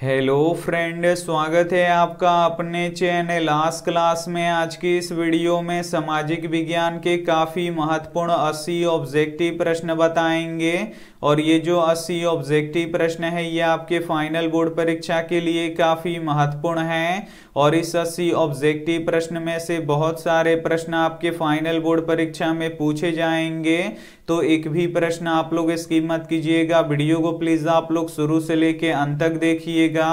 hello friend स्वागत है आपका अपने चैनल लास्ट क्लास में आज की इस वीडियो में सामाजिक विज्ञान के काफ़ी महत्वपूर्ण 80 ऑब्जेक्टिव प्रश्न बताएंगे और ये जो अस्सी ऑब्जेक्टिव प्रश्न है ये आपके फाइनल बोर्ड परीक्षा के लिए काफ़ी महत्वपूर्ण है और इस अस्सी ऑब्जेक्टिव प्रश्न में से बहुत सारे प्रश्न आपके फाइनल बोर्ड परीक्षा में पूछे जाएंगे तो एक भी प्रश्न आप लोग इसकी मत कीजिएगा वीडियो को प्लीज़ आप लोग शुरू से लेके अंत तक देखिएगा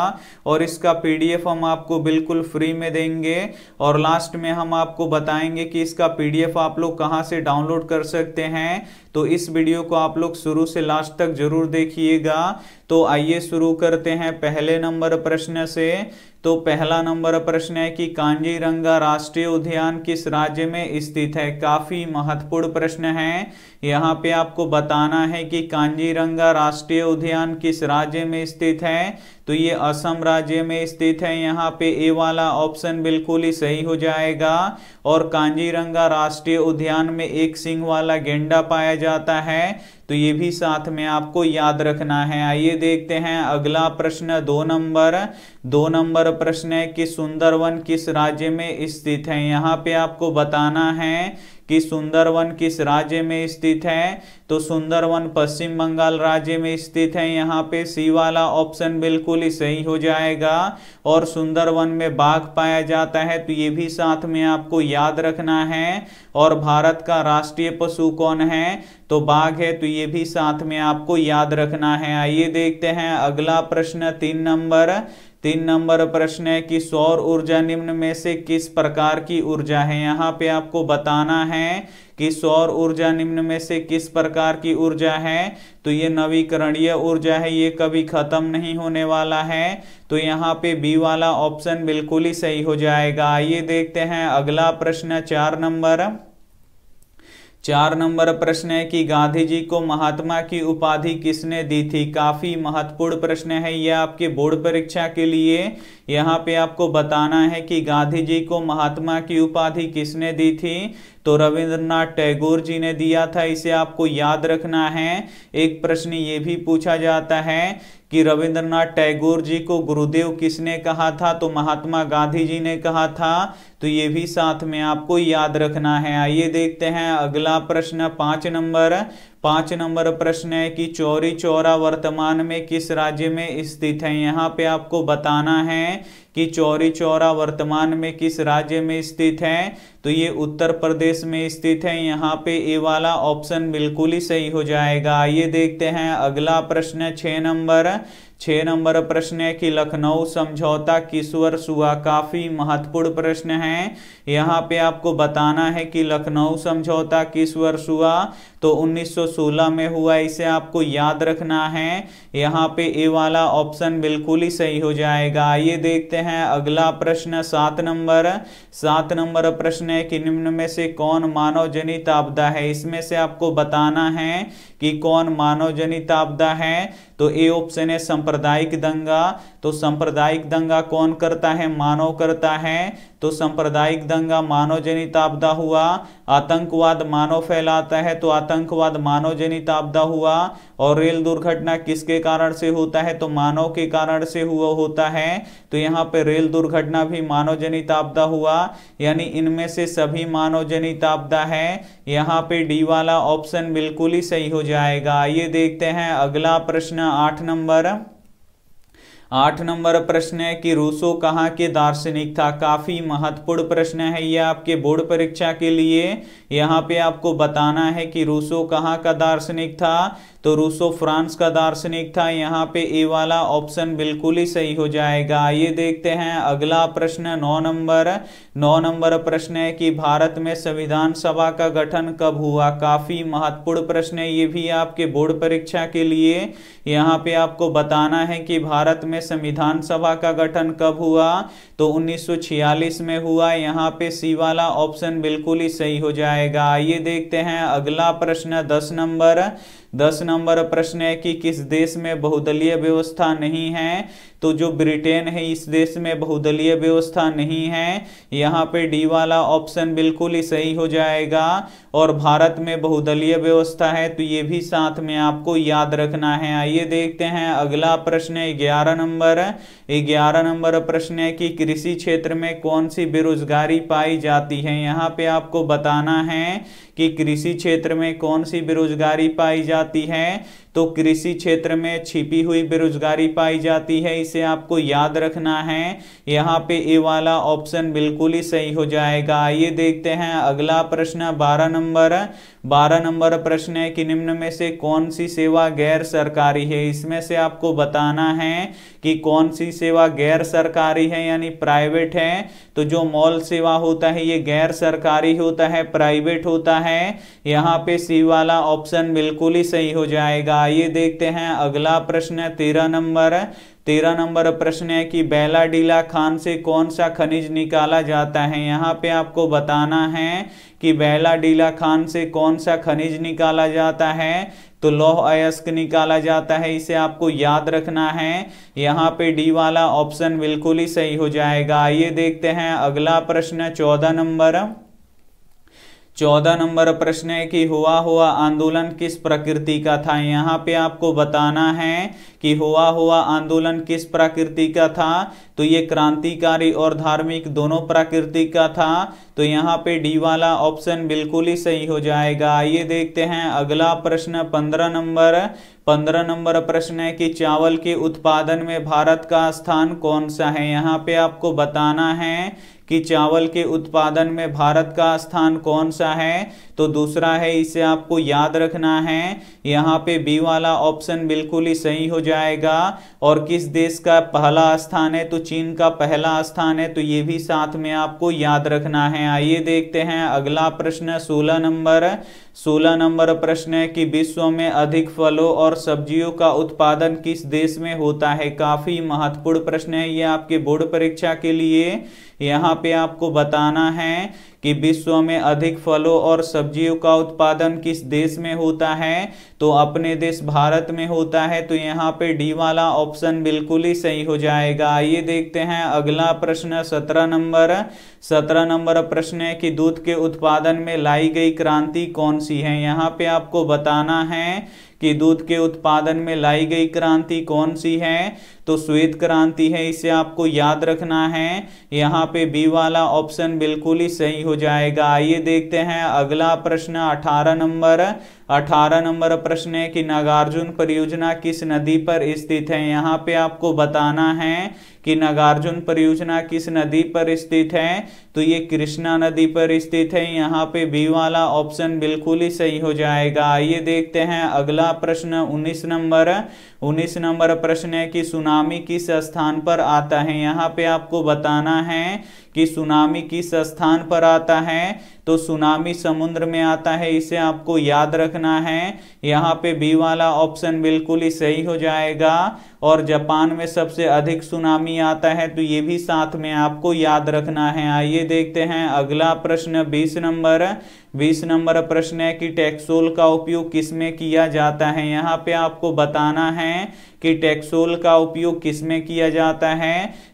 और इसका पीडीएफ हम आपको बिल्कुल फ्री में देंगे और लास्ट में हम आपको बताएंगे कि इसका पीडीएफ आप लोग कहाँ से डाउनलोड कर सकते हैं तो इस वीडियो को आप लोग शुरू से लास्ट लास्ट तक जरूर देखिएगा तो आइए शुरू करते हैं पहले नंबर प्रश्न से तो पहला नंबर प्रश्न है कि कांजीरंगा राष्ट्रीय उद्यान किस राज्य में स्थित है काफी महत्वपूर्ण प्रश्न है यहाँ पे आपको बताना है कि कांजीरंगा राष्ट्रीय उद्यान किस राज्य में स्थित है तो ये असम राज्य में स्थित है यहाँ पे ए वाला ऑप्शन बिल्कुल ही सही हो जाएगा और कांजीरंगा राष्ट्रीय उद्यान में एक सिंह वाला गेंडा पाया जाता है तो ये भी साथ में आपको याद रखना है आइए देखते हैं अगला प्रश्न दो नंबर दो नंबर प्रश्न है कि सुंदरवन किस राज्य में स्थित है यहाँ पे आपको बताना है कि सुंदरवन किस राज्य में स्थित है तो सुंदरवन पश्चिम बंगाल राज्य में स्थित है यहाँ पे सी वाला ऑप्शन बिल्कुल ही सही हो जाएगा और सुंदरवन में बाघ पाया जाता है तो ये भी साथ में आपको याद रखना है और भारत का राष्ट्रीय पशु कौन है तो बाघ है तो ये भी साथ में आपको याद रखना है आइए देखते हैं अगला प्रश्न तीन नंबर तीन नंबर प्रश्न है कि सौर ऊर्जा निम्न में से किस प्रकार की ऊर्जा है यहाँ पे आपको बताना है कि सौर ऊर्जा निम्न में से किस प्रकार की ऊर्जा है तो ये नवीकरणीय ऊर्जा है ये कभी खत्म नहीं होने वाला है तो यहाँ पे बी वाला ऑप्शन बिल्कुल ही सही हो जाएगा आइए देखते हैं अगला प्रश्न चार नंबर चार नंबर प्रश्न है कि गांधी जी को महात्मा की उपाधि किसने दी थी काफ़ी महत्वपूर्ण प्रश्न है यह आपके बोर्ड परीक्षा के लिए यहाँ पे आपको बताना है कि गांधी जी को महात्मा की उपाधि किसने दी थी तो रविंद्रनाथ टैगोर जी ने दिया था इसे आपको याद रखना है एक प्रश्न ये भी पूछा जाता है कि रविंद्रनाथ टैगोर जी को गुरुदेव किसने कहा था तो महात्मा गांधी जी ने कहा था तो ये भी साथ में आपको याद रखना है आइए देखते हैं अगला प्रश्न पांच नंबर पांच नंबर प्रश्न है कि चौरी चौरा वर्तमान में किस राज्य में स्थित है यहाँ पे आपको बताना है कि चौरी चौरा वर्तमान में किस राज्य में स्थित है तो ये उत्तर प्रदेश में स्थित है यहाँ पे ये वाला ऑप्शन बिल्कुल ही सही हो जाएगा आइए देखते हैं अगला प्रश्न छः नंबर छ नंबर प्रश्न है कि लखनऊ समझौता किस वर्ष हुआ काफ़ी महत्वपूर्ण प्रश्न है यहाँ पे आपको बताना है कि लखनऊ समझौता किस वर्ष हुआ तो 1916 में हुआ इसे आपको याद रखना है यहाँ पे ए वाला ऑप्शन बिल्कुल ही सही हो जाएगा आइए देखते हैं अगला प्रश्न सात नंबर सात नंबर प्रश्न है कि निम्न में से कौन मानव जनित आपदा है इसमें से आपको बताना है कि कौन मानव जनित आपदा है तो ए ऑप्शन है सांप्रदायिक दंगा तो सांप्रदायिक दंगा कौन करता है मानव करता है तो सांप्रदायिक दंगा मानव जनित आपदा हुआ आतंकवाद मानव फैलाता है तो आतंकवाद मानव जनित आपदा हुआ और रेल दुर्घटना किसके कारण से होता है तो मानव के कारण से हुआ होता है तो यहाँ पे रेल दुर्घटना भी मानव जनित आपदा हुआ यानी इनमें से सभी मानव जनित आपदा है यहाँ पे डी वाला ऑप्शन बिल्कुल ही सही हो जाएगा आइए देखते हैं अगला प्रश्न आठ नंबर आठ नंबर प्रश्न है कि रूसो कहाँ के दार्शनिक था काफ़ी महत्वपूर्ण प्रश्न है यह आपके बोर्ड परीक्षा के लिए यहाँ पे आपको बताना है कि रूसो कहाँ का दार्शनिक था तो रूसो फ्रांस का दार्शनिक था यहाँ पे ए वाला ऑप्शन बिल्कुल ही सही हो जाएगा आइए देखते हैं अगला प्रश्न नौ नंबर नौ नंबर प्रश्न है कि भारत में संविधान सभा का गठन कब हुआ काफ़ी महत्वपूर्ण प्रश्न है ये भी आपके बोर्ड परीक्षा के लिए यहाँ पे आपको बताना है कि भारत में संविधान सभा का गठन कब हुआ तो 1946 में हुआ यहाँ पे सी वाला ऑप्शन बिल्कुल ही सही हो जाएगा आइए देखते हैं अगला प्रश्न दस नंबर दस नंबर प्रश्न है कि किस देश में बहुदलीय व्यवस्था नहीं है तो जो ब्रिटेन है इस देश में बहुदलीय व्यवस्था नहीं है यहाँ पे डी वाला ऑप्शन बिल्कुल ही सही हो जाएगा और भारत में बहुदलीय व्यवस्था है तो ये भी साथ में आपको याद रखना है आइए देखते हैं अगला प्रश्न है ग्यारह नंबर ग्यारह नंबर प्रश्न है कि कृषि क्षेत्र में कौन सी बेरोजगारी पाई जाती है यहाँ पे आपको बताना है कि कृषि क्षेत्र में कौन सी बेरोजगारी पाई जाती है तो कृषि क्षेत्र में छिपी हुई बेरोजगारी पाई जाती है इसे आपको याद रखना है यहाँ पे ये वाला ऑप्शन बिल्कुल ही सही हो जाएगा आइए देखते हैं अगला प्रश्न बारह नंबर बारह नंबर प्रश्न है कि निम्न में से कौन सी सेवा गैर सरकारी है इसमें से आपको बताना है कि कौन सी सेवा गैर सरकारी है यानी प्राइवेट है तो जो मॉल सेवा होता है ये गैर सरकारी होता है प्राइवेट होता है यहाँ पे सी वाला ऑप्शन बिल्कुल ही सही हो जाएगा आइए देखते हैं अगला प्रश्न है तेरह नंबर है तेरह नंबर प्रश्न है कि बेला डीला खान से कौन सा खनिज निकाला जाता है यहाँ पे आपको बताना है कि बेला डीला खान से कौन सा खनिज निकाला जाता है तो लौह अयस्क निकाला जाता है इसे आपको याद रखना है यहाँ पे डी वाला ऑप्शन बिल्कुल ही सही हो जाएगा आइए देखते हैं अगला प्रश्न है चौदह नंबर चौदह नंबर प्रश्न है कि हुआ हुआ आंदोलन किस प्रकृति का था यहाँ पे आपको बताना है कि हुआ हुआ आंदोलन किस प्रकृति का था तो ये क्रांतिकारी और धार्मिक दोनों प्रकृति का था तो यहाँ पे डी वाला ऑप्शन बिल्कुल ही सही हो जाएगा आइए देखते हैं अगला प्रश्न पंद्रह नंबर पंद्रह नंबर प्रश्न है कि चावल के उत्पादन में भारत का स्थान कौन सा है यहाँ पे आपको बताना है कि चावल के उत्पादन में भारत का स्थान कौन सा है तो दूसरा है इसे आपको याद रखना है यहाँ पे बी वाला ऑप्शन बिल्कुल ही सही हो जाएगा और किस देश का पहला स्थान है तो चीन का पहला स्थान है तो ये भी साथ में आपको याद रखना है आइए देखते हैं अगला प्रश्न सोलह नंबर सोलह नंबर प्रश्न है कि विश्व में अधिक फलों और सब्जियों का उत्पादन किस देश में होता है काफ़ी महत्वपूर्ण प्रश्न है ये आपके बोर्ड परीक्षा के लिए यहाँ पे आपको बताना है कि विश्व में अधिक फलों और सब्जियों का उत्पादन किस देश में होता है तो अपने देश भारत में होता है तो यहाँ पे डी वाला ऑप्शन बिल्कुल ही सही हो जाएगा आइए देखते हैं अगला प्रश्न सत्रह नंबर सत्रह नंबर प्रश्न है कि दूध के उत्पादन में लाई गई क्रांति कौन सी है यहाँ पे आपको बताना है कि दूध के उत्पादन में लाई गई क्रांति कौन सी है तो श्वेत क्रांति है इसे आपको याद रखना है यहाँ पे बी वाला ऑप्शन बिल्कुल ही सही हो जाएगा आइए देखते हैं अगला प्रश्न अठारह नंबर अठारह नंबर प्रश्न है कि नागार्जुन परियोजना किस नदी पर स्थित है यहाँ पे आपको बताना है कि नागार्जुन परियोजना किस नदी पर स्थित है तो ये कृष्णा नदी पर स्थित है यहाँ पे बी वाला ऑप्शन बिल्कुल ही सही हो जाएगा आइए देखते हैं अगला प्रश्न 19 नंबर उन्नीस नंबर प्रश्न है कि सुनामी किस स्थान पर आता है यहाँ पे आपको बताना है कि सुनामी किस स्थान पर आता है तो सुनामी समुद्र में आता है इसे आपको याद रखना है यहाँ पे बी वाला ऑप्शन बिल्कुल ही सही हो जाएगा और जापान में सबसे अधिक सुनामी आता है तो ये भी साथ में आपको याद रखना है आइए देखते हैं अगला प्रश्न बीस नंबर बीस नंबर प्रश्न है कि टैक्सोल का उपयोग किस में किया जाता है यहाँ पे आपको बताना है कि टैक्सोल का उपयोग किस में किया जाता है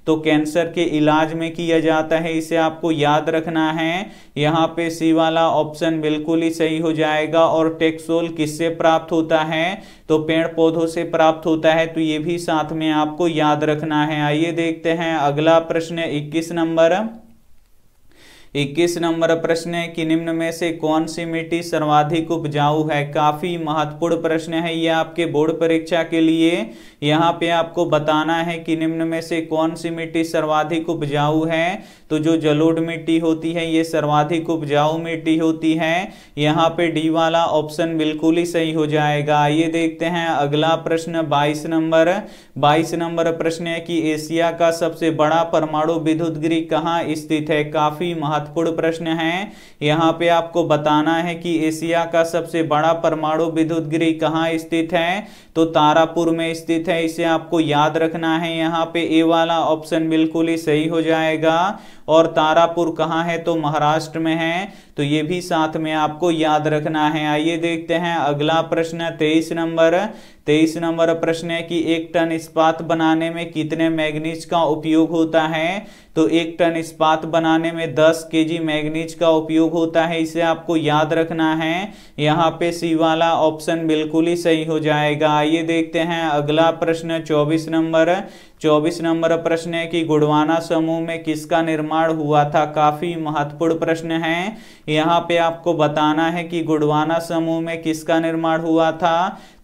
तो कैंसर के इलाज में किया जाता है इसे आपको याद रखना है यहाँ पे सी वाला ऑप्शन बिल्कुल ही सही हो जाएगा और टैक्सोल किससे प्राप्त होता है तो पेड़ पौधों से प्राप्त होता है तो ये भी साथ में आपको याद रखना है आइए देखते हैं अगला प्रश्न इक्कीस नंबर इक्कीस नंबर प्रश्न है कि निम्न में से कौन सी मिट्टी सर्वाधिक उपजाऊ है काफी महत्वपूर्ण प्रश्न है ये आपके बोर्ड परीक्षा के लिए यहाँ पे आपको बताना है कि निम्न में से कौन सी मिट्टी सर्वाधिक उपजाऊ है तो जो जलोढ़ मिट्टी होती है ये सर्वाधिक उपजाऊ मिट्टी होती है यहाँ पे डी वाला ऑप्शन बिल्कुल ही सही हो जाएगा ये देखते हैं अगला प्रश्न बाईस नंबर बाईस नंबर प्रश्न है कि एशिया का सबसे बड़ा परमाणु विद्युत गृह कहाँ स्थित है काफी महत्व महत्वपूर्ण प्रश्न है यहाँ पे आपको बताना है कि एशिया का सबसे बड़ा परमाणु विद्युत गृह कहाँ स्थित है तो तारापुर में स्थित है इसे आपको याद रखना है यहाँ पे ए वाला ऑप्शन बिल्कुल ही सही हो जाएगा और तारापुर कहाँ है तो महाराष्ट्र में है तो ये भी साथ में आपको याद रखना है आइए देखते हैं अगला प्रश्न तेईस नंबर तेईस नंबर प्रश्न है कि एक टन इस्पात बनाने में कितने मैग्नीज का उपयोग होता है तो एक टन इस्पात बनाने में 10 जी मैगनीज का उपयोग होता है इसे आपको याद रखना है यहाँ पे सी वाला ऑप्शन बिल्कुल ही सही हो जाएगा आइए देखते हैं अगला प्रश्न 24 नंबर चौबीस नंबर प्रश्न है कि गुड़वाना समूह में किसका निर्माण हुआ था काफ़ी महत्वपूर्ण प्रश्न है यहाँ पे आपको बताना है कि गुड़वाना समूह में किसका निर्माण हुआ था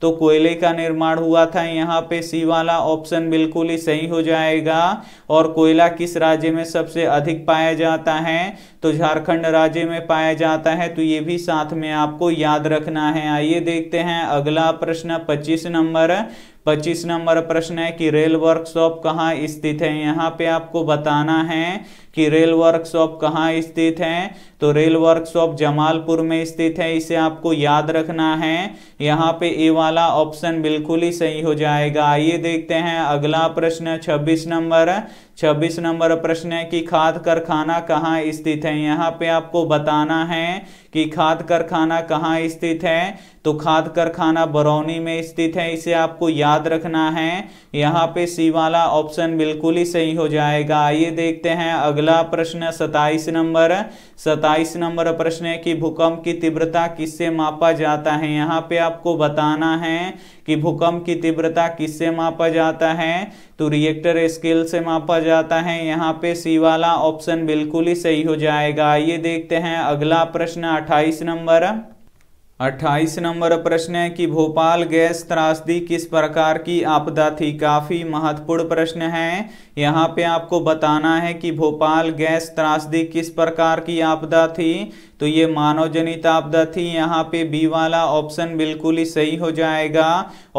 तो कोयले का निर्माण हुआ था यहाँ पे सी वाला ऑप्शन बिल्कुल ही सही हो जाएगा और कोयला किस राज्य में सबसे अधिक पाया जाता है तो झारखंड राज्य में पाया जाता है तो ये भी साथ में आपको याद रखना है आइए देखते हैं अगला प्रश्न पच्चीस नंबर पच्चीस नंबर प्रश्न है कि रेल वर्कशॉप कहाँ स्थित है यहाँ पे आपको बताना है कि रेल वर्कशॉप कहाँ स्थित है तो रेल वर्कशॉप जमालपुर में स्थित है इसे आपको याद रखना है यहाँ पे ये वाला ऑप्शन बिल्कुल ही सही हो जाएगा आइए देखते हैं अगला प्रश्न 26 नंबर 26 नंबर प्रश्न है कि खाद कारखाना कहाँ स्थित है यहाँ पे आपको बताना है कि खाद कारखाना कहाँ स्थित है तो खाद कारखाना बरौनी में स्थित है इसे आपको याद रखना है यहाँ पे सी वाला ऑप्शन बिल्कुल ही सही हो जाएगा आइए देखते हैं अगला प्रश्न सताइस नंबर सताइस नंबर प्रश्न है कि भूकंप की तीव्रता किससे मापा जाता है यहाँ पे आपको बताना है कि भूकंप की तीव्रता किससे मापा जाता है तो रिएक्टर स्केल से मापा जाता है यहाँ पे सी वाला ऑप्शन बिल्कुल ही सही हो जाएगा आइए देखते हैं अगला प्रश्न अट्ठाईस नंबर अट्ठाईस नंबर प्रश्न है कि भोपाल गैस त्रासदी किस प्रकार की आपदा थी काफ़ी महत्वपूर्ण प्रश्न है यहाँ पे आपको बताना है कि भोपाल गैस त्रासदी किस प्रकार की आपदा थी तो ये मानव जनित आपदा थी यहाँ पे बी वाला ऑप्शन बिल्कुल ही सही हो जाएगा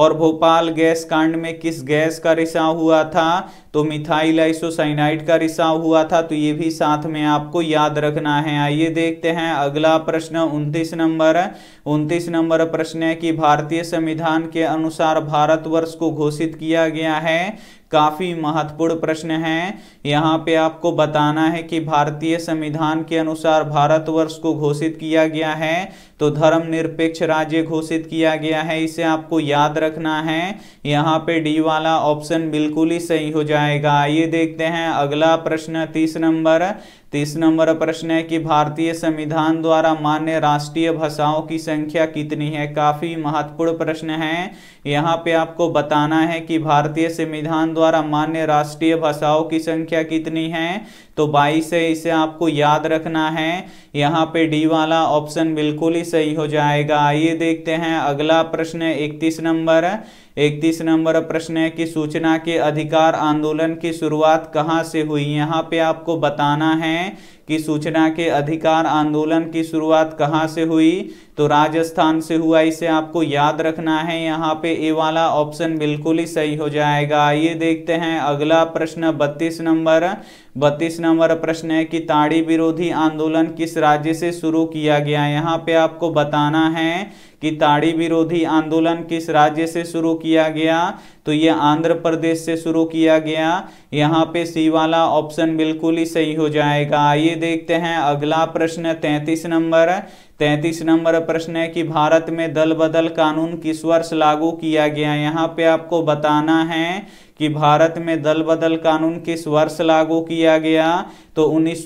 और भोपाल गैस कांड में किस गैस का रिसाव हुआ था तो मिथाइल आइसोसाइनाइड का रिसाव हुआ था तो ये भी साथ में आपको याद रखना है आइए देखते हैं अगला प्रश्न उनतीस नंबर उनतीस नंबर प्रश्न है कि भारतीय संविधान के अनुसार भारत को घोषित किया गया है काफ़ी महत्वपूर्ण प्रश्न है यहाँ पे आपको बताना है कि भारतीय संविधान के अनुसार भारतवर्ष को घोषित किया गया है तो धर्म निरपेक्ष राज्य घोषित किया गया है इसे आपको याद रखना है यहाँ पे डी वाला ऑप्शन बिल्कुल ही सही हो जाएगा आइए देखते हैं अगला प्रश्न तीस नंबर तीस नंबर प्रश्न है कि भारतीय संविधान द्वारा मान्य राष्ट्रीय भाषाओं की संख्या कितनी है काफ़ी महत्वपूर्ण प्रश्न है यहाँ पे आपको बताना है कि भारतीय संविधान द्वारा मान्य राष्ट्रीय भाषाओं की संख्या कितनी है तो बाईस है इसे आपको याद रखना है यहाँ पे डी वाला ऑप्शन बिल्कुल ही सही हो जाएगा आइए देखते हैं अगला प्रश्न इकतीस नंबर है इकतीस नंबर प्रश्न है कि सूचना के अधिकार आंदोलन की शुरुआत कहाँ से हुई यहाँ पे आपको बताना है कि सूचना के अधिकार आंदोलन की शुरुआत कहाँ से हुई तो राजस्थान से हुआ इसे आपको याद रखना है यहाँ पे ये वाला ऑप्शन बिल्कुल ही सही हो जाएगा आइए देखते हैं अगला प्रश्न बत्तीस नंबर बत्तीस नंबर प्रश्न है कि ताड़ी विरोधी आंदोलन किस राज्य से शुरू किया गया यहाँ पे आपको बताना है कि ताड़ी विरोधी आंदोलन किस राज्य से शुरू किया गया तो ये आंध्र प्रदेश से शुरू किया गया यहाँ पे सी वाला ऑप्शन बिल्कुल ही सही हो जाएगा आइए देखते हैं अगला प्रश्न तैतीस नंबर तैतीस नंबर प्रश्न है कि भारत में दल बदल कानून किस वर्ष लागू किया गया यहाँ पे आपको बताना है कि भारत में दल बदल कानून किस वर्ष लागू किया गया तो उन्नीस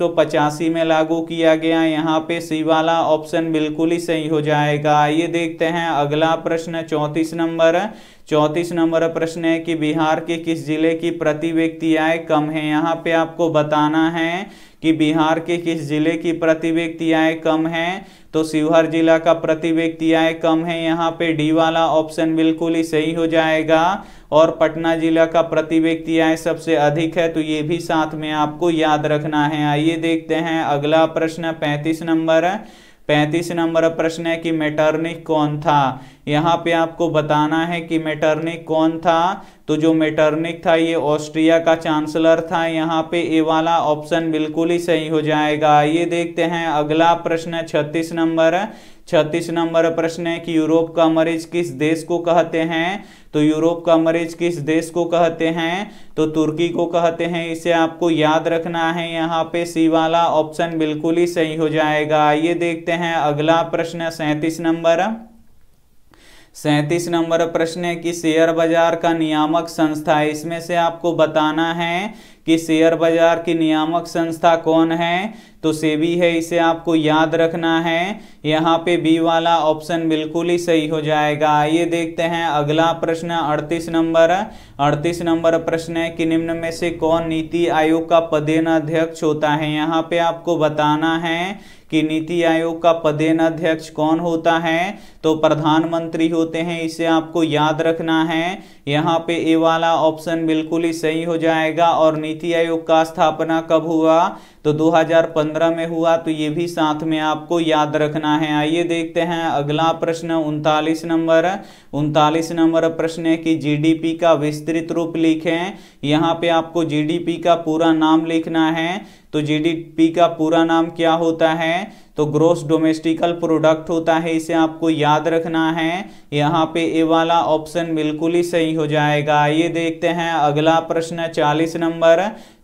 में लागू किया गया यहाँ पे सी वाला ऑप्शन बिल्कुल ही सही हो जाएगा आइए देखते हैं अगला प्रश्न चौंतीस नंबर चौंतीस नंबर प्रश्न है कि बिहार के किस जिले की प्रति व्यक्ति आय कम है यहाँ पे आपको बताना है कि बिहार के किस जिले की प्रति व्यक्ति आय कम है तो शिवहर जिला का प्रति व्यक्ति आय कम है यहाँ पे डी वाला ऑप्शन बिल्कुल ही सही हो जाएगा और पटना जिला का प्रति व्यक्ति आय सबसे अधिक है तो ये भी साथ में आपको याद रखना है आइए देखते हैं अगला प्रश्न पैंतीस नंबर है पैंतीस नंबर प्रश्न है कि मेटर्निक कौन था यहाँ पे आपको बताना है कि मेटर्निक कौन था तो जो मेटर्निक था ये ऑस्ट्रिया का चांसलर था यहाँ पे ये वाला ऑप्शन बिल्कुल ही सही हो जाएगा ये देखते हैं अगला प्रश्न छत्तीस नंबर छत्तीस नंबर प्रश्न है कि यूरोप का मरीज किस देश को कहते हैं तो यूरोप का मरीज किस देश को कहते हैं तो तुर्की को कहते हैं इसे आपको याद रखना है यहाँ पे सी वाला ऑप्शन बिल्कुल ही सही हो जाएगा ये देखते हैं अगला प्रश्न सैंतीस नंबर सैंतीस नंबर प्रश्न है कि शेयर बाजार का नियामक संस्था इसमें से आपको बताना है कि शेयर बाजार की नियामक संस्था कौन है तो सेबी है इसे आपको याद रखना है यहाँ पे बी वाला ऑप्शन बिल्कुल ही सही हो जाएगा आइए देखते हैं अगला प्रश्न 38 नंबर 38 नंबर प्रश्न है कि निम्न में से कौन नीति आयोग का पदेन अध्यक्ष होता है यहाँ पे आपको बताना है कि नीति आयोग का पदेन अध्यक्ष कौन होता है तो प्रधानमंत्री होते हैं इसे आपको याद रखना है यहाँ पे ये वाला ऑप्शन बिल्कुल ही सही हो जाएगा और नीति आयोग का स्थापना कब हुआ तो 2015 में हुआ तो ये भी साथ में आपको याद रखना है आइए देखते हैं अगला प्रश्न उनतालीस नंबर उनतालीस नंबर प्रश्न है कि जीडीपी का विस्तृत रूप लिखें यहाँ पे आपको जीडीपी का पूरा नाम लिखना है तो जीडीपी का पूरा नाम क्या होता है तो ग्रोस डोमेस्टिकल प्रोडक्ट होता है इसे आपको याद रखना है यहाँ पे ए वाला ऑप्शन बिल्कुल ही सही हो जाएगा ये देखते हैं अगला प्रश्न चालीस नंबर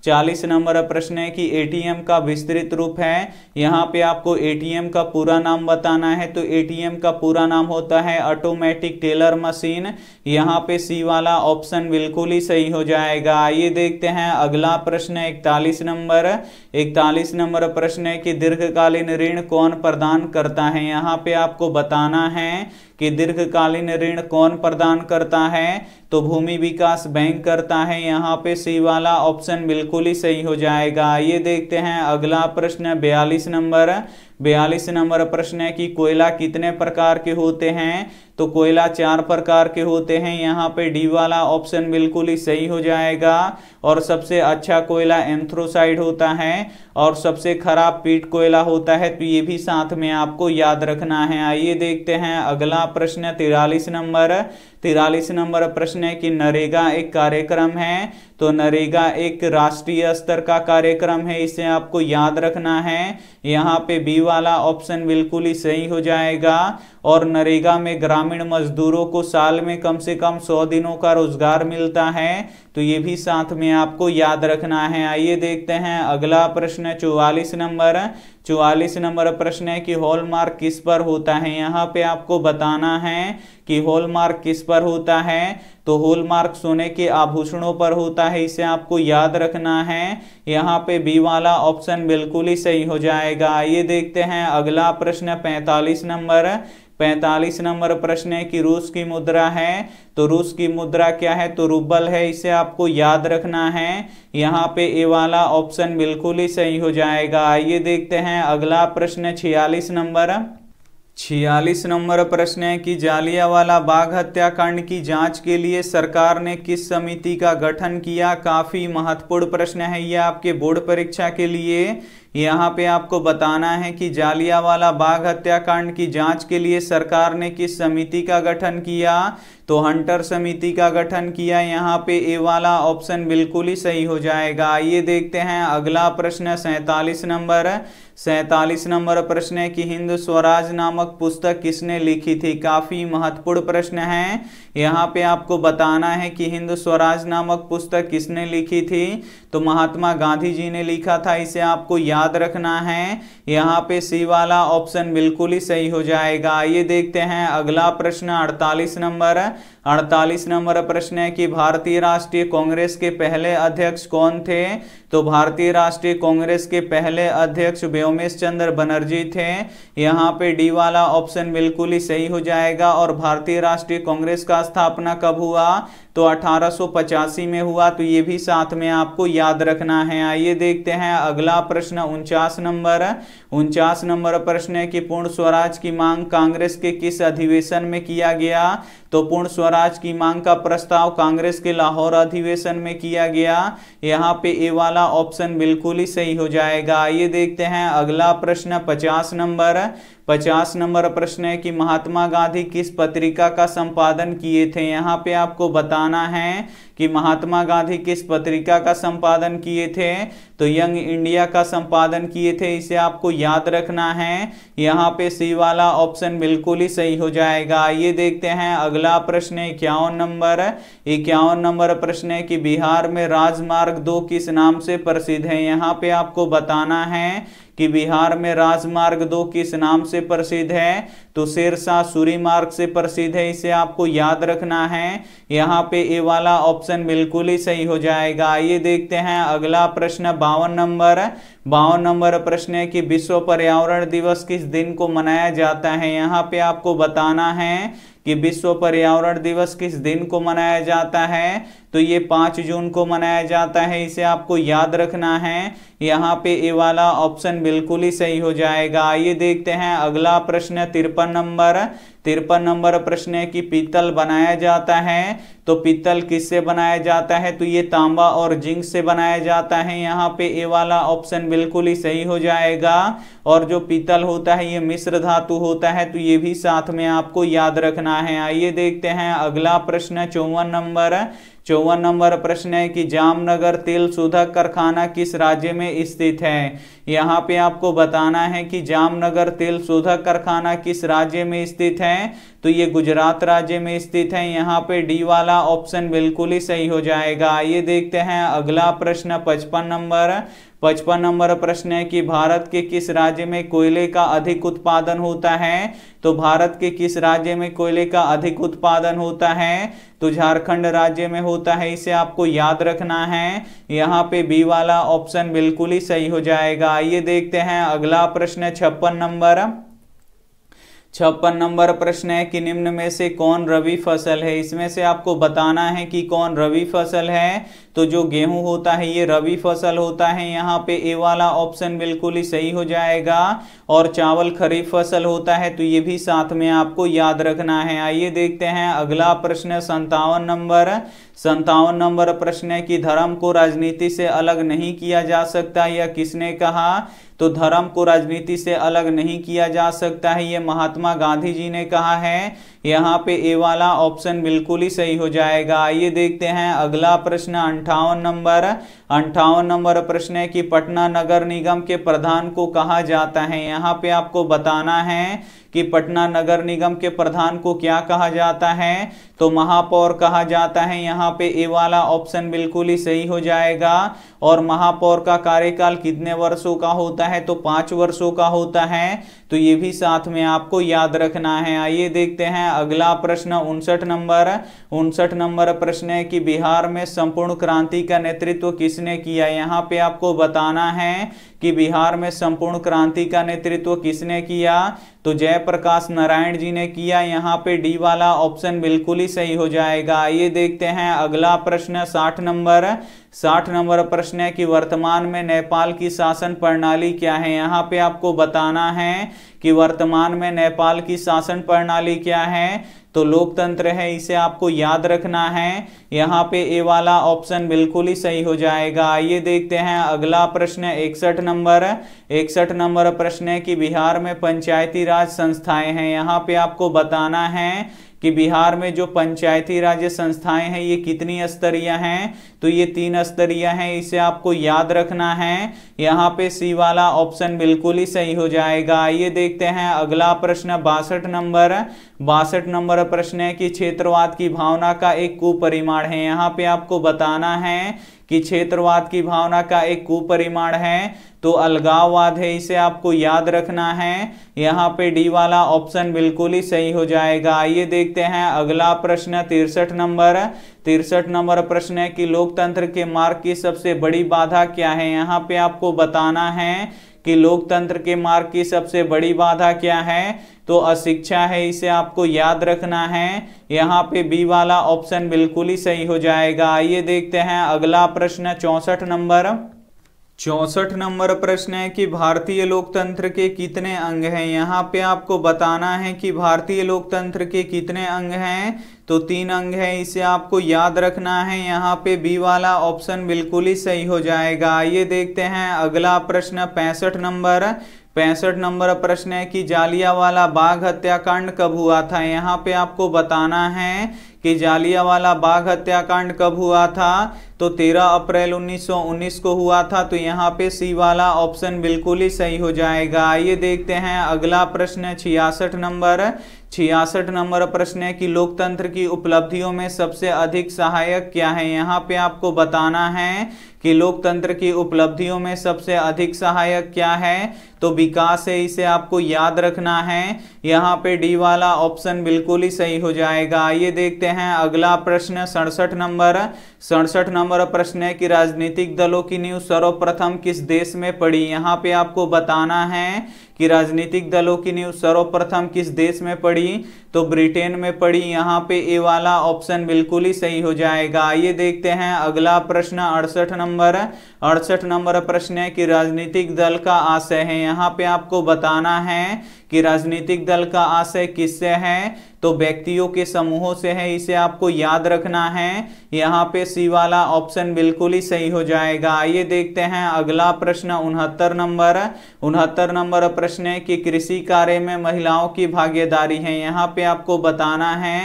चालीस नंबर प्रश्न है कि एटीएम का विस्तृत रूप है यहाँ पे आपको एटीएम का पूरा नाम बताना है तो एटीएम का पूरा नाम होता है ऑटोमेटिक टेलर मशीन यहाँ पे सी वाला ऑप्शन बिल्कुल ही सही हो जाएगा आइए देखते हैं अगला प्रश्न है इकतालीस नंबर इकतालीस नंबर प्रश्न है कि दीर्घकालीन ऋण कौन प्रदान करता है यहाँ पे आपको बताना है कि दीर्घकालीन ऋण कौन प्रदान करता है तो भूमि विकास बैंक करता है यहाँ पे सी वाला ऑप्शन बिल्कुल ही सही हो जाएगा ये देखते हैं अगला प्रश्न बयालीस नंबर बयालीस नंबर प्रश्न है कि कोयला कितने प्रकार के होते हैं तो कोयला चार प्रकार के होते हैं यहाँ पे डी वाला ऑप्शन बिल्कुल ही सही हो जाएगा और सबसे अच्छा कोयला एंथ्रोसाइड होता है और सबसे खराब पीट कोयला होता है तो ये भी साथ में आपको याद रखना है आइए देखते हैं अगला प्रश्न तिरालीस नंबर तिरालीस नंबर प्रश्न है कि नरेगा एक कार्यक्रम है तो नरेगा एक राष्ट्रीय स्तर का कार्यक्रम है इसे आपको याद रखना है यहाँ पे बी वाला ऑप्शन बिल्कुल ही सही हो जाएगा और नरेगा में ग्रामीण मजदूरों को साल में कम से कम सौ दिनों का रोजगार मिलता है तो ये भी साथ में आपको याद रखना है आइए देखते हैं अगला प्रश्न चौवालीस नंबर चौवालीस नंबर प्रश्न है कि हॉलमार्क किस पर होता है यहाँ पे आपको बताना है कि हॉलमार्क किस पर होता है तो हॉलमार्क सोने के आभूषणों पर होता है इसे आपको याद रखना है यहाँ पे बी वाला ऑप्शन बिल्कुल ही सही हो जाएगा आइए देखते हैं अगला प्रश्न 45 नंबर पैंतालीस नंबर प्रश्न है कि रूस की मुद्रा है तो रूस की मुद्रा क्या है तो रूबल है इसे आपको याद रखना है यहाँ पे ये वाला ऑप्शन बिल्कुल ही सही हो जाएगा आइए देखते हैं अगला प्रश्न छियालीस नंबर छियालीस नंबर प्रश्न है कि जालियावाला बाघ हत्याकांड की जांच के लिए सरकार ने किस समिति का गठन किया काफ़ी महत्वपूर्ण प्रश्न है यह आपके बोर्ड परीक्षा के लिए यहाँ पे आपको बताना है कि जालियावाला बाग हत्याकांड की जांच के लिए सरकार ने किस समिति का गठन किया तो हंटर समिति का गठन किया यहाँ पे ए वाला ऑप्शन बिल्कुल ही सही हो जाएगा आइए देखते हैं अगला प्रश्न सैतालीस नंबर सैतालीस नंबर प्रश्न है कि हिंद स्वराज नामक पुस्तक किसने लिखी थी काफ़ी महत्वपूर्ण प्रश्न है यहाँ पे आपको बताना है कि हिंद स्वराज नामक पुस्तक किसने लिखी थी तो महात्मा गांधी जी ने लिखा था इसे आपको याद रखना है यहाँ पे सी वाला ऑप्शन बिल्कुल ही सही हो जाएगा आइए देखते हैं अगला प्रश्न 48 नंबर 48 नंबर प्रश्न है कि भारतीय राष्ट्रीय कांग्रेस के पहले अध्यक्ष कौन थे तो भारतीय राष्ट्रीय कांग्रेस के पहले अध्यक्ष व्योमेश चंद्र बनर्जी थे यहाँ पे डी वाला ऑप्शन बिल्कुल ही सही हो जाएगा और भारतीय राष्ट्रीय कांग्रेस का स्थापना कब हुआ तो अठारह में हुआ तो ये भी साथ में आपको याद रखना है आइए देखते हैं अगला प्रश्न उनचास नंबर उनचास नंबर प्रश्न है कि पूर्ण स्वराज की मांग कांग्रेस के किस अधिवेशन में किया गया तो पूर्ण स्वराज की मांग का प्रस्ताव कांग्रेस के लाहौर अधिवेशन में किया गया यहाँ पे ये वाला ऑप्शन बिल्कुल ही सही हो जाएगा आइए देखते हैं अगला प्रश्न पचास नंबर पचास नंबर प्रश्न है कि महात्मा गांधी किस पत्रिका का संपादन किए थे यहाँ पे आपको बताना है कि महात्मा गांधी किस पत्रिका का संपादन किए थे तो यंग इंडिया का संपादन किए थे इसे आपको याद रखना है यहाँ पे सी वाला ऑप्शन बिल्कुल ही सही हो जाएगा ये देखते हैं अगला प्रश्न इक्यावन नंबर इक्यावन नंबर प्रश्न है कि बिहार में राजमार्ग दो किस नाम से प्रसिद्ध है यहाँ पे आपको बताना है कि बिहार में राजमार्ग दो किस नाम से प्रसिद्ध है तो शेरशाह सूरी मार्ग से प्रसिद्ध है इसे आपको याद रखना है यहाँ पे ये वाला ऑप्शन बिल्कुल ही सही हो जाएगा आइए देखते हैं अगला प्रश्न बावन नंबर बावन नंबर प्रश्न है कि विश्व पर्यावरण दिवस किस दिन को मनाया जाता है यहाँ पे आपको बताना है कि विश्व पर्यावरण दिवस किस दिन को मनाया जाता है तो ये पांच जून को मनाया जाता है इसे आपको याद रखना है यहाँ पे ये वाला ऑप्शन बिल्कुल ही सही हो जाएगा आइए देखते हैं अगला प्रश्न तिरपन नंबर तिरपन नंबर प्रश्न है कि पीतल बनाया जाता है तो पीतल किससे बनाया जाता है तो ये तांबा और जिंक से बनाया जाता है यहाँ पे ए वाला ऑप्शन बिल्कुल ही सही हो जाएगा और जो पीतल होता है ये मिश्र धातु होता है तो ये भी साथ में आपको याद रखना है आइए देखते हैं अगला प्रश्न चौवन नंबर चौवन नंबर प्रश्न है कि जामनगर तेल शोधक कारखाना किस राज्य में स्थित है यहाँ पे आपको बताना है कि जामनगर तेल शोधक कारखाना किस राज्य में स्थित है तो ये गुजरात राज्य में स्थित है यहाँ पे डी वाला ऑप्शन बिल्कुल ही सही हो जाएगा ये देखते हैं अगला प्रश्न पचपन नंबर पचपन नंबर प्रश्न है कि भारत के किस राज्य में कोयले का अधिक उत्पादन होता है तो भारत के किस राज्य में कोयले का अधिक उत्पादन होता है तो झारखंड राज्य में होता है इसे आपको याद रखना है यहाँ पे बी वाला ऑप्शन बिल्कुल ही सही हो जाएगा आइए देखते हैं अगला प्रश्न है छप्पन नंबर छप्पन नंबर प्रश्न है कि निम्न में से कौन रवि फसल है इसमें से आपको बताना है कि कौन रबी फसल है तो जो गेहूं होता है ये रबी फसल होता है यहाँ पे ए वाला ऑप्शन बिल्कुल ही सही हो जाएगा और चावल खरीफ फसल होता है तो ये भी साथ में आपको याद रखना है आइए देखते हैं अगला प्रश्न संतावन नंबर संतावन नंबर प्रश्न है कि धर्म को राजनीति से अलग नहीं किया जा सकता या किसने कहा तो धर्म को राजनीति से अलग नहीं किया जा सकता है ये महात्मा गांधी जी ने कहा है यहाँ पे ए वाला ऑप्शन बिल्कुल ही सही हो जाएगा आइए देखते हैं अगला प्रश्न अंठावन नंबर अंठावन नंबर प्रश्न है कि पटना नगर निगम के प्रधान को कहा जाता है यहाँ पे आपको बताना है कि पटना नगर निगम के प्रधान को क्या कहा जाता है तो महापौर कहा जाता है यहाँ पे ए वाला ऑप्शन बिल्कुल ही सही हो जाएगा और महापौर का कार्यकाल कितने वर्षों का होता है तो पांच वर्षों का होता है तो ये भी साथ में आपको याद रखना है आइए देखते हैं अगला प्रश्न उनसठ नंबर उनसठ नंबर प्रश्न है कि बिहार में संपूर्ण क्रांति का नेतृत्व किसने किया यहाँ पे आपको बताना है कि बिहार में संपूर्ण क्रांति का नेतृत्व किसने किया तो जयप्रकाश नारायण जी ने किया यहाँ पे डी वाला ऑप्शन बिल्कुल ही सही हो जाएगा आइए देखते हैं अगला प्रश्न साठ नंबर साठ नंबर प्रश्न है कि वर्तमान में नेपाल की शासन प्रणाली क्या है यहाँ पे आपको बताना है कि वर्तमान में नेपाल की शासन प्रणाली क्या है तो लोकतंत्र है इसे आपको याद रखना है यहाँ पे ये वाला ऑप्शन बिल्कुल ही सही हो जाएगा आइए देखते हैं अगला प्रश्न इकसठ नंबर इकसठ नंबर प्रश्न है कि बिहार में पंचायती राज संस्थाएं हैं यहाँ पे आपको बताना है कि बिहार में जो पंचायती राज संस्थाएं हैं ये कितनी स्तरीय हैं तो ये तीन स्तरीय हैं इसे आपको याद रखना है यहाँ पे सी वाला ऑप्शन बिल्कुल ही सही हो जाएगा आइए देखते हैं अगला प्रश्न बासठ नंबर बासठ नंबर प्रश्न है कि क्षेत्रवाद की भावना का एक कुपरिमाण है यहाँ पे आपको बताना है कि क्षेत्रवाद की भावना का एक कुपरिमाण है तो अलगाववाद है इसे आपको याद रखना है यहाँ पे डी वाला ऑप्शन बिल्कुल ही सही हो जाएगा आइए देखते हैं अगला प्रश्न तिरसठ नंबर तिरसठ नंबर प्रश्न है कि लोकतंत्र के मार्ग की सबसे बड़ी बाधा क्या है यहाँ पे आपको बताना है कि लोकतंत्र के मार्ग की सबसे बड़ी बाधा क्या है तो अशिक्षा है इसे आपको याद रखना है यहाँ पे बी वाला ऑप्शन बिल्कुल ही सही हो जाएगा आइए देखते हैं अगला प्रश्न चौसठ नंबर चौसठ नंबर प्रश्न है कि भारतीय लोकतंत्र के कितने अंग हैं यहाँ पे आपको बताना है कि भारतीय लोकतंत्र के कितने अंग हैं तो तीन अंग है इसे आपको याद रखना है यहाँ पे बी वाला ऑप्शन बिल्कुल ही सही हो जाएगा आइए देखते हैं अगला प्रश्न पैंसठ नंबर पैंसठ नंबर प्रश्न है कि जालियावाला बाघ हत्याकांड कब हुआ था यहाँ पे आपको बताना है कि जालियावाला बाघ हत्याकांड कब हुआ था तो 13 अप्रैल 1919 को हुआ था तो यहाँ पे सी वाला ऑप्शन बिल्कुल ही सही हो जाएगा आइए देखते हैं अगला प्रश्न छियासठ नंबर छियासठ नंबर प्रश्न है कि लोकतंत्र की उपलब्धियों में सबसे अधिक सहायक क्या है यहाँ पे आपको बताना है कि लोकतंत्र की उपलब्धियों में सबसे अधिक सहायक क्या है तो विकास है इसे आपको याद रखना है यहाँ पे डी वाला ऑप्शन बिल्कुल ही सही हो जाएगा आइए देखते हैं अगला प्रश्न सड़सठ नंबर सड़सठ नंबर हमारा प्रश्न है कि राजनीतिक दलों की न्यूज सर्वप्रथम किस देश में पड़ी यहाँ पे आपको बताना है कि राजनीतिक दलों की न्यूज सर्वप्रथम किस देश में पड़ी तो ब्रिटेन में पड़ी यहाँ पे ए वाला ऑप्शन बिल्कुल ही सही हो जाएगा आइए देखते हैं अगला प्रश्न अड़सठ नंबर अड़सठ नंबर प्रश्न है कि राजनीतिक दल का आशय है यहाँ पे आपको बताना है कि राजनीतिक दल का आशय किससे है तो व्यक्तियों के समूहों से है इसे आपको याद रखना है यहाँ पे सी वाला ऑप्शन बिल्कुल ही सही हो जाएगा आइए देखते हैं अगला प्रश्न उनहत्तर नंबर उनहत्तर नंबर प्रश्न प्रश्न है कि कृषि कार्य में महिलाओं की भागीदारी है यहाँ पे आपको बताना है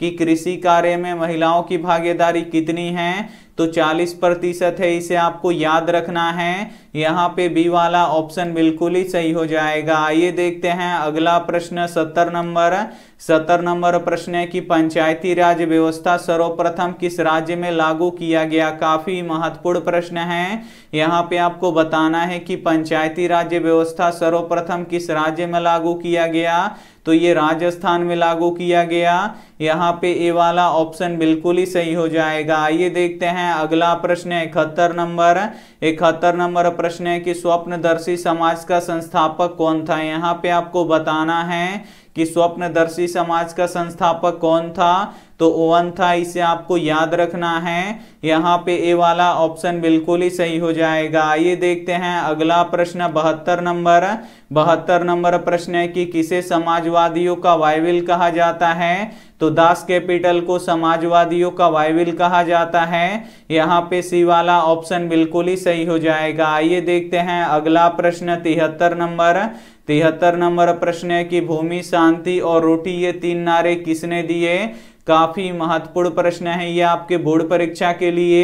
कि कृषि कार्य में महिलाओं की भागीदारी कितनी है तो 40 प्रतिशत है इसे आपको याद रखना है यहाँ पे बी वाला ऑप्शन बिल्कुल ही सही हो जाएगा आइए देखते हैं अगला प्रश्न सत्तर नंबर सत्तर नंबर प्रश्न है कि पंचायती राज व्यवस्था सर्वप्रथम किस राज्य में लागू किया गया काफी महत्वपूर्ण प्रश्न है यहाँ पे आपको बताना है कि पंचायती राज्य व्यवस्था सर्वप्रथम किस राज्य में लागू किया गया तो ये राजस्थान में लागू किया गया यहाँ पे ए वाला ऑप्शन बिल्कुल ही सही हो जाएगा आइए देखते हैं अगला प्रश्न है इकहत्तर नंबर इकहत्तर नंबर प्रश्न है कि स्वप्नदर्शी समाज का संस्थापक कौन था यहाँ पे आपको बताना है कि स्वप्नदर्शी समाज का संस्थापक कौन था तो ओवन था इसे आपको याद रखना है यहाँ पे ए वाला ऑप्शन बिल्कुल ही सही हो जाएगा आइए देखते हैं अगला प्रश्न बहत्तर नंबर बहत्तर नंबर प्रश्न है कि किसे समाजवादियों का वायविल कहा जाता है तो दास कैपिटल को समाजवादियों का वायविल कहा जाता है यहाँ पे सी वाला ऑप्शन बिल्कुल ही सही हो जाएगा आइए देखते हैं अगला प्रश्न तिहत्तर नंबर तिहत्तर नंबर प्रश्न है कि भूमि शांति और रोटी ये तीन नारे किसने दिए काफी महत्वपूर्ण प्रश्न है ये आपके बोर्ड परीक्षा के लिए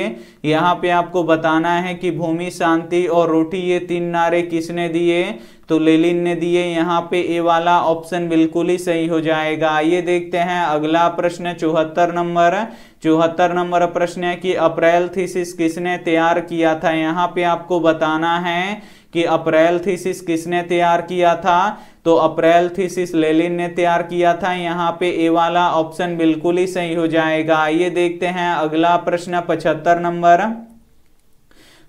यहाँ पे आपको बताना है कि भूमि शांति और रोटी ये तीन नारे किसने दिए तो लेलिन ने दिए यहाँ पे ए वाला ऑप्शन बिल्कुल ही सही हो जाएगा आइए देखते हैं अगला प्रश्न चौहत्तर नंबर चौहत्तर नंबर प्रश्न है कि अप्रैल थीसिस किसने तैयार किया था यहाँ पे आपको बताना है कि अप्रैल थीसिस किसने तैयार किया था तो अप्रैल थीसिस लेलिन ने तैयार किया था यहाँ पे ए वाला ऑप्शन बिल्कुल ही सही हो जाएगा आइए देखते हैं अगला प्रश्न पचहत्तर नंबर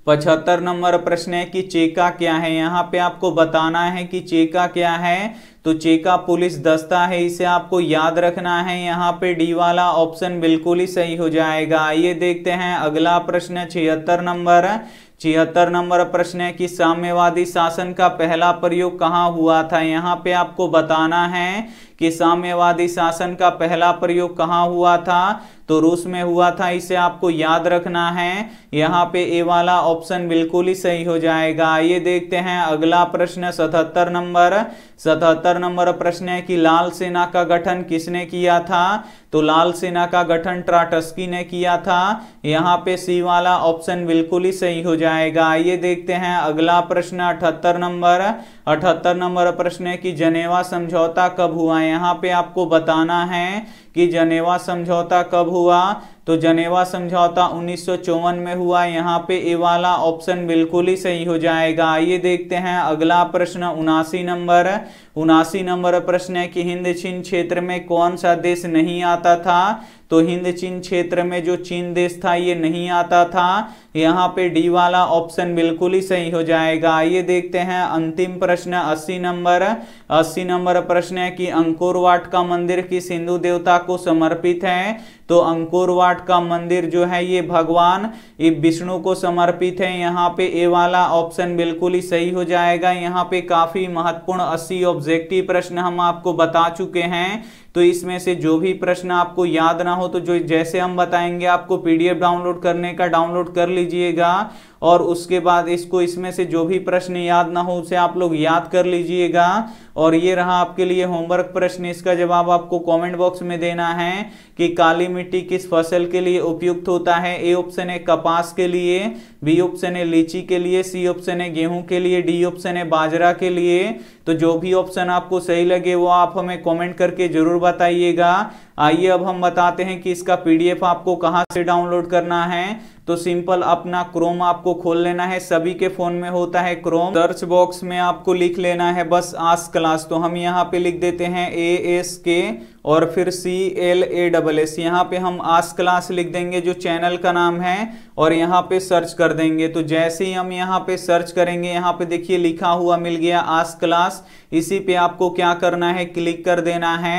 पचहत्तर नंबर प्रश्न है कि चेका क्या है यहाँ पे आपको बताना है कि चेका क्या है तो चेका पुलिस दस्ता है इसे आपको याद रखना है यहाँ पे डी वाला ऑप्शन बिल्कुल ही सही हो जाएगा आइए देखते हैं अगला प्रश्न छिहत्तर नंबर है छिहत्तर नंबर प्रश्न है कि साम्यवादी शासन का पहला प्रयोग कहाँ हुआ था यहाँ पे आपको बताना है कि साम्यवादी शासन का पहला प्रयोग कहाँ हुआ था तो रूस में हुआ था इसे आपको याद रखना है यहाँ पे ए वाला ऑप्शन बिल्कुल ही सही हो जाएगा ये देखते हैं अगला प्रश्न सतहत्तर नंबर सतहत्तर नंबर प्रश्न है कि लाल सेना का गठन किसने किया था तो लाल सेना का गठन ट्राटस्की ने किया था यहाँ पे सी वाला ऑप्शन बिल्कुल ही सही हो जाएगा ये देखते हैं अगला प्रश्न अठहत्तर नंबर अठहत्तर नंबर प्रश्न है कि जनेवा समझौता कब हुआ यहाँ पे आपको बताना है कि जनेवा समझौता कब हुआ तो जनेवा समझौता उन्नीस में हुआ यहाँ पे ए वाला ऑप्शन बिल्कुल ही सही हो जाएगा आइए देखते हैं अगला प्रश्न उनासी नंबर उनासी नंबर प्रश्न है कि हिंद छिन्न क्षेत्र में कौन सा देश नहीं आता था तो हिंद चीन क्षेत्र में जो चीन देश था ये नहीं आता था यहाँ पे डी वाला ऑप्शन बिल्कुल ही सही हो जाएगा आइए देखते हैं अंतिम प्रश्न 80 नंबर 80 नंबर प्रश्न है कि अंकुरवाट का मंदिर किस हिंदू देवता को समर्पित है तो अंकुरवाट का मंदिर जो है ये भगवान ये विष्णु को समर्पित है यहाँ पे ए वाला ऑप्शन बिल्कुल ही सही हो जाएगा यहाँ पे काफी महत्वपूर्ण अस्सी ऑब्जेक्टिव प्रश्न हम आपको बता चुके हैं तो इसमें से जो भी प्रश्न आपको याद ना हो तो जो जैसे हम बताएंगे आपको पीडीएफ डाउनलोड करने का डाउनलोड कर लीजिएगा और उसके बाद इसको इसमें से जो भी प्रश्न याद ना हो उसे आप लोग याद कर लीजिएगा और ये रहा आपके लिए होमवर्क प्रश्न इसका जवाब आपको कमेंट बॉक्स में देना है कि काली मिट्टी किस फसल के लिए उपयुक्त होता है ए ऑप्शन है कपास के लिए बी ऑप्शन है लीची के लिए सी ऑप्शन है गेहूं के लिए डी ऑप्शन है बाजरा के लिए तो जो भी ऑप्शन आपको सही लगे वो आप हमें कमेंट करके जरूर बताइएगा आइए अब हम बताते हैं कि इसका पीडीएफ आपको कहाँ से डाउनलोड करना है तो सिंपल अपना क्रोम आपको खोल लेना है सभी के फोन में होता है क्रोम सर्च बॉक्स में आपको लिख लेना है बस आस क्लास तो हम यहाँ पे लिख देते हैं ए एस के और फिर C L A double S यहाँ पे हम आस क्लास लिख देंगे जो चैनल का नाम है और यहाँ पे सर्च कर देंगे तो जैसे ही हम यहाँ पे सर्च करेंगे यहाँ पे देखिए लिखा हुआ मिल गया आस क्लास इसी पे आपको क्या करना है क्लिक कर देना है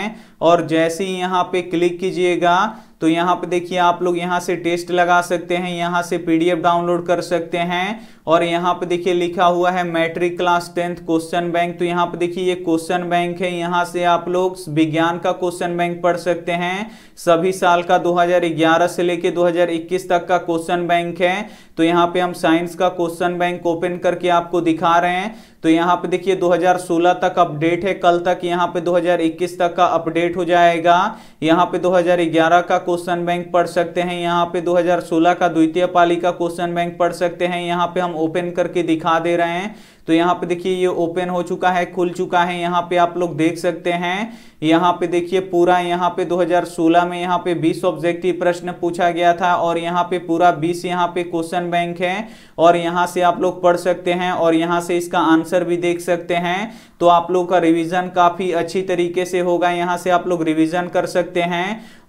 और जैसे ही यहाँ पे क्लिक कीजिएगा तो यहाँ पे देखिए आप लोग यहाँ से टेस्ट लगा सकते हैं यहाँ से पीडीएफ डाउनलोड कर सकते हैं और यहाँ पे देखिए लिखा हुआ है matric class tenth question bank तो यहाँ पे देखिए ये क्वेश्चन बैंक है यहाँ से आप लोग विज्ञान का क्वेश्चन बैंक पढ़ सकते हैं सभी साल का 2011 से लेके 2021 तक का क्वेश्चन बैंक है तो यहाँ पे हम साइंस का क्वेश्चन बैंक ओपन करके आपको दिखा रहे हैं तो यहाँ पे देखिए 2016 तक अपडेट है कल तक यहाँ पे 2021 तक का अपडेट हो जाएगा यहाँ पे 2011 का क्वेश्चन बैंक पढ़ सकते हैं यहाँ पे 2016 का द्वितीय पाली का क्वेश्चन बैंक पढ़ सकते हैं यहाँ पे हम ओपन करके दिखा दे रहे हैं तो यहाँ पे देखिए ये ओपन हो चुका है खुल चुका है यहाँ पे आप लोग देख सकते हैं यहाँ पे देखिए पूरा यहाँ पे 2016 में यहाँ पे 20 ऑब्जेक्टिव प्रश्न पूछा गया था और यहाँ पे पूरा 20 यहाँ पे क्वेश्चन बैंक है और यहाँ से आप लोग पढ़ सकते हैं और यहाँ से इसका आंसर भी देख सकते हैं तो आप लोग का रिविजन काफ़ी अच्छी तरीके से होगा यहाँ से आप लोग रिविजन कर सकते हैं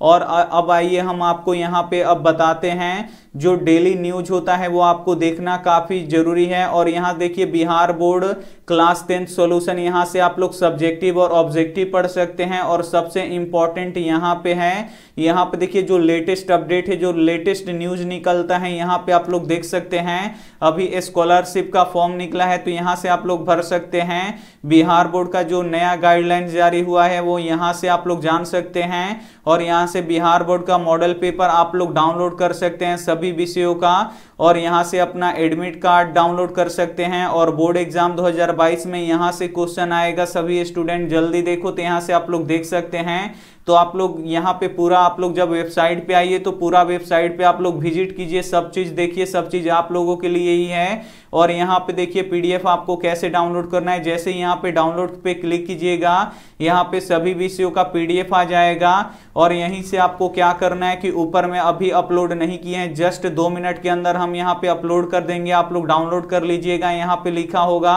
और अब आइए हम आपको यहाँ पे अब बताते हैं जो डेली न्यूज होता है वो आपको देखना काफ़ी जरूरी है और यहाँ देखिए Bihar Bihar board class tenth solution यहाँ से आप लोग सब्जेक्टिव और ऑब्जेक्टिव पढ़ सकते हैं और सबसे इंपॉर्टेंट यहाँ पे है यहाँ पे देखिए जो लेटेस्ट अपडेट है जो लेटेस्ट न्यूज निकलता है यहाँ पे आप लोग देख सकते हैं अभी स्कॉलरशिप का फॉर्म निकला है तो यहाँ से आप लोग भर सकते हैं बिहार बोर्ड का जो नया गाइडलाइंस जारी हुआ है वो यहाँ से आप लोग जान सकते हैं और यहाँ से बिहार बोर्ड का मॉडल पेपर आप लोग डाउनलोड कर सकते हैं सभी विषयों का और यहाँ से अपना एडमिट कार्ड डाउनलोड कर सकते हैं और बोर्ड एग्जाम 2022 में यहाँ से क्वेश्चन आएगा सभी स्टूडेंट जल्दी देखो तो यहाँ से आप लोग देख सकते हैं तो आप लोग यहाँ पे पूरा आप लोग जब वेबसाइट पे आइए तो पूरा वेबसाइट पे आप लोग विजिट कीजिए सब चीज़ देखिए सब चीज़ आप लोगों के लिए ही है और यहाँ पे देखिए पीडीएफ आपको कैसे डाउनलोड करना है जैसे यहाँ पे डाउनलोड पे क्लिक कीजिएगा यहाँ पे सभी विषयों का पीडीएफ आ जाएगा और यहीं से आपको क्या करना है कि ऊपर में अभी अपलोड नहीं किए हैं जस्ट दो मिनट के अंदर हम यहाँ पे अपलोड कर देंगे आप लोग डाउनलोड कर लीजिएगा यहाँ पे लिखा होगा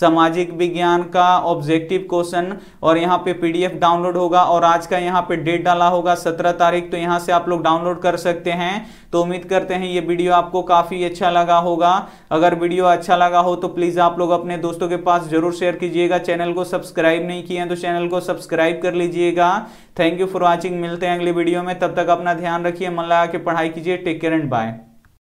सामाजिक विज्ञान का ऑब्जेक्टिव क्वेश्चन और यहाँ पे पीडीएफ डाउनलोड होगा और आज का यहाँ पे डेट डाला होगा सत्रह तारीख तो यहाँ से आप लोग डाउनलोड कर सकते हैं तो उम्मीद करते हैं ये वीडियो आपको काफ़ी अच्छा लगा होगा अगर वीडियो अच्छा लगा हो तो प्लीज़ आप लोग अपने दोस्तों के पास जरूर शेयर कीजिएगा चैनल को सब्सक्राइब नहीं किया तो चैनल को सब्सक्राइब कर लीजिएगा थैंक यू फॉर वॉचिंग मिलते हैं अगले वीडियो में तब तक अपना ध्यान रखिए मन लगा के पढ़ाई कीजिए टेक केयर एंड बाय